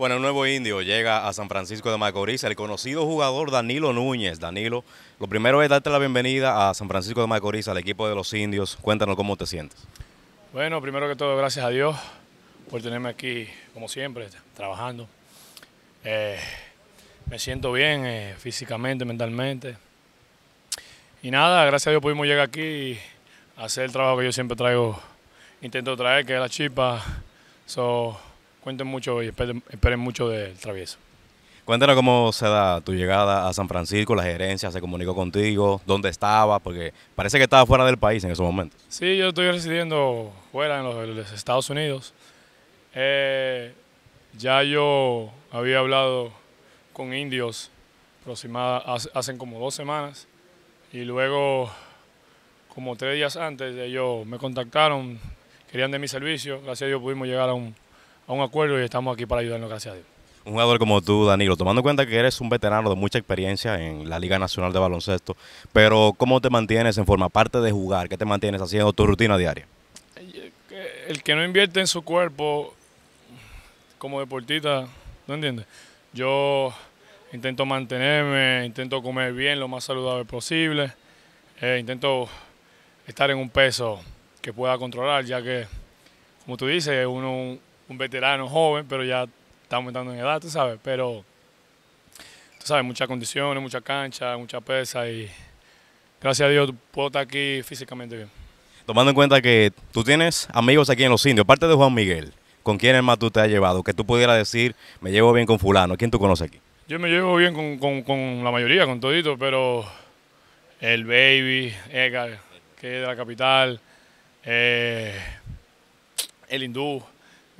Bueno, el nuevo indio llega a San Francisco de Macorís, el conocido jugador Danilo Núñez. Danilo, lo primero es darte la bienvenida a San Francisco de Macorís, al equipo de los indios. Cuéntanos cómo te sientes. Bueno, primero que todo, gracias a Dios por tenerme aquí, como siempre, trabajando. Eh, me siento bien eh, físicamente, mentalmente. Y nada, gracias a Dios pudimos llegar aquí y hacer el trabajo que yo siempre traigo, intento traer, que es la chispa. So, Cuenten mucho y esperen, mucho del travieso. Cuéntanos cómo se da tu llegada a San Francisco, la gerencia se comunicó contigo, dónde estaba, porque parece que estaba fuera del país en esos momentos. Sí, yo estoy residiendo fuera, en los, Estados Unidos. Eh, ya yo había hablado con indios aproximadamente hace como dos semanas y luego, como tres días antes, de ellos me contactaron, querían de mi servicio, gracias a Dios pudimos llegar a un a un acuerdo y estamos aquí para ayudarnos, gracias a Dios. Un jugador como tú, Danilo, tomando en cuenta que eres un veterano de mucha experiencia en la Liga Nacional de Baloncesto, pero ¿cómo te mantienes en forma, aparte de jugar, qué te mantienes haciendo tu rutina diaria? El que no invierte en su cuerpo como deportista, ¿no entiendes? Yo intento mantenerme, intento comer bien, lo más saludable posible, eh, intento estar en un peso que pueda controlar, ya que, como tú dices, uno un veterano joven, pero ya está aumentando en edad, tú sabes, pero tú sabes, muchas condiciones, mucha cancha, mucha pesa y gracias a Dios puedo estar aquí físicamente bien. Tomando en cuenta que tú tienes amigos aquí en los indios, aparte de Juan Miguel, ¿con quién más tú te has llevado? Que tú pudieras decir, me llevo bien con fulano, ¿quién tú conoces aquí? Yo me llevo bien con, la mayoría, con todito, pero el Baby, Edgar, que es de la capital, eh, el Hindú,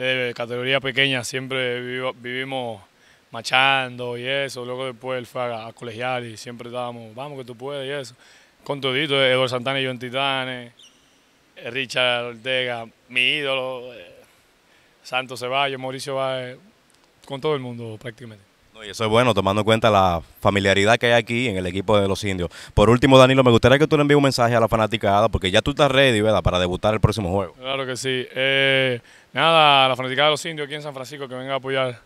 de categoría pequeña siempre vivimos machando y eso. Luego después él fue a, colegial y siempre estábamos, vamos que tú puedes y eso. Con todito, Eduardo Santana y John Titanes, Richard Ortega, mi ídolo, eh, Santo Ceballos, Mauricio va con todo el mundo prácticamente y eso es bueno, tomando en cuenta la familiaridad que hay aquí en el equipo de los indios. Por último, Danilo, me gustaría que tú le envíes un mensaje a la fanaticada, porque ya tú estás ready, ¿verdad?, para debutar el próximo juego. Claro que sí. Eh, nada, la fanaticada de los indios aquí en San Francisco, que venga a apoyar,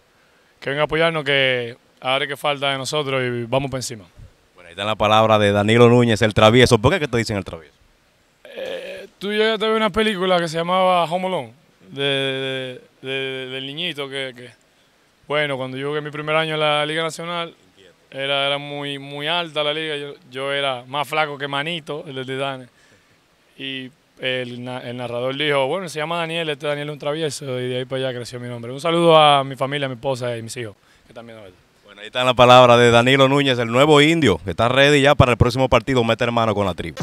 que venga a apoyarnos, que ahora ver qué falta de nosotros y vamos por encima. Bueno, ahí está la palabra de Danilo Núñez, el travieso. ¿Por qué te dicen el travieso? Eh, tú ya te vi una película que se llamaba Home Alone, del niñito que bueno, cuando yo jugué mi primer año en la Liga Nacional, era, era muy, muy alta la liga, yo, era más flaco que Manito, el de Dane. Y el, narrador dijo, bueno, se llama Daniel, este Daniel es un travieso, y de ahí para allá creció mi nombre. Un saludo a mi familia, a mi esposa y a mis hijos, que también lo Bueno, ahí está la palabra de Danilo Núñez, el nuevo indio, que está ready ya para el próximo partido, meter mano con la tribu.